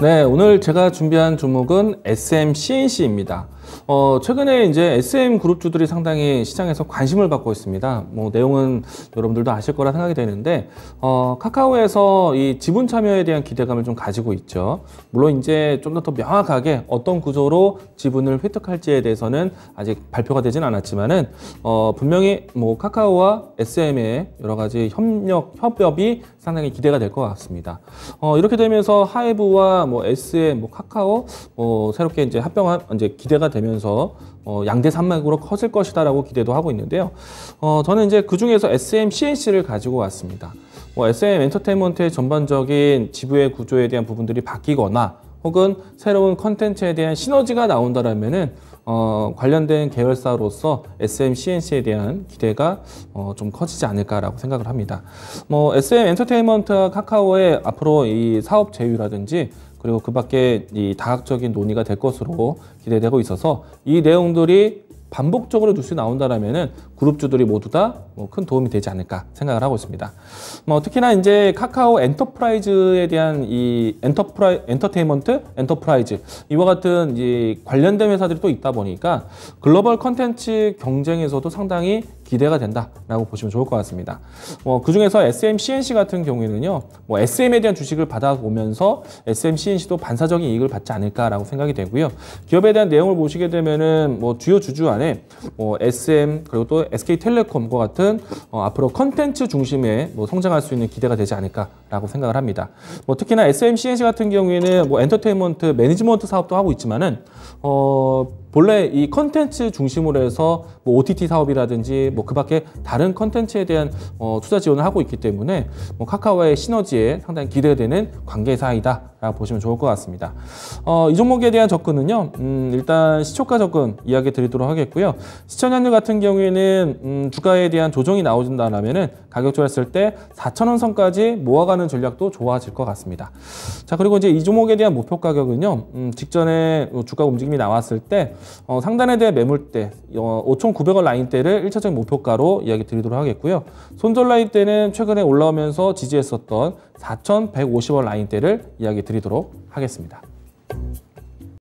네, 오늘 제가 준비한 종목은 SM CNC입니다. 어, 최근에 이제 SM 그룹주들이 상당히 시장에서 관심을 받고 있습니다. 뭐 내용은 여러분들도 아실 거라 생각이 되는데 어, 카카오에서 이 지분 참여에 대한 기대감을 좀 가지고 있죠. 물론 이제 좀 더 더 명확하게 어떤 구조로 지분을 획득할지에 대해서는 아직 발표가 되진 않았지만은 어, 분명히 뭐 카카오와 SM의 여러 가지 협력 협업이 상당히 기대가 될 것 같습니다. 어, 이렇게 되면서 하이브와 뭐 SM, 뭐 카카오 뭐 새롭게 이제 합병한 이제 기대가 되면서 어, 양대 산맥으로 커질 것이다라고 기대도 하고 있는데요. 어, 저는 이제 그 중에서 SM CNC를 가지고 왔습니다. 뭐 SM 엔터테인먼트의 전반적인 지부의 구조에 대한 부분들이 바뀌거나 혹은 새로운 컨텐츠에 대한 시너지가 나온다라면은 어, 관련된 계열사로서 SM CNC에 대한 기대가 어, 좀 커지지 않을까라고 생각을 합니다. 뭐 SM 엔터테인먼트와 카카오의 앞으로 이 사업 제휴라든지 그리고 그 밖에 이 다각적인 논의가 될 것으로 기대되고 있어서 이 내용들이 반복적으로 뉴스에 나온다라면은 그룹주들이 모두 다큰 뭐 도움이 되지 않을까 생각을 하고 있습니다. 뭐 특히나 이제 카카오 엔터프라이즈에 대한 이 엔터프라이 엔터테인먼트 엔터프라이즈 이와 같은 이 관련된 회사들이 또 있다 보니까 글로벌 컨텐츠 경쟁에서도 상당히 기대가 된다라고 보시면 좋을 것 같습니다. 뭐 그중에서 SM CNC 같은 경우에는요. 뭐 SM에 대한 주식을 받아오면서 SM CNC도 반사적인 이익을 받지 않을까라고 생각이 되고요. 기업에 대한 내용을 보시게 되면은 뭐 주요 주주 안에 뭐 SM 그리고 또 SK텔레콤과 같은 어, 앞으로 컨텐츠 중심의 뭐 성장할 수 있는 기대가 되지 않을까 라고 생각을 합니다. 뭐 특히나 SMCNC 같은 경우에는 뭐 엔터테인먼트 매니지먼트 사업도 하고 있지만은 어 본래 이 컨텐츠 중심으로 해서 뭐 OTT 사업이라든지 뭐 그밖에 다른 컨텐츠에 대한 어 투자 지원을 하고 있기 때문에 뭐 카카오의 시너지에 상당히 기대되는 관계사이다라고 보시면 좋을 것 같습니다. 어 이 종목에 대한 접근은요. 음 일단 시초가 접근 이야기 드리도록 하겠고요. 시청률 같은 경우에는 음 주가에 대한 조정이 나오진다라면은 가격 조절했을 때 4천 원 선까지 모아가는 공략하는 전략도 좋아질 것 같습니다. 자 그리고 이제 이 종목에 대한 목표 가격은요. 음, 직전에 주가 움직임이 나왔을 때 어, 상단에 대한 매물대 어, 5,900원 라인대를 1차적인 목표가로 이야기 드리도록 하겠고요. 손절 라인대는 최근에 올라오면서 지지했었던 4,150원 라인대를 이야기 드리도록 하겠습니다.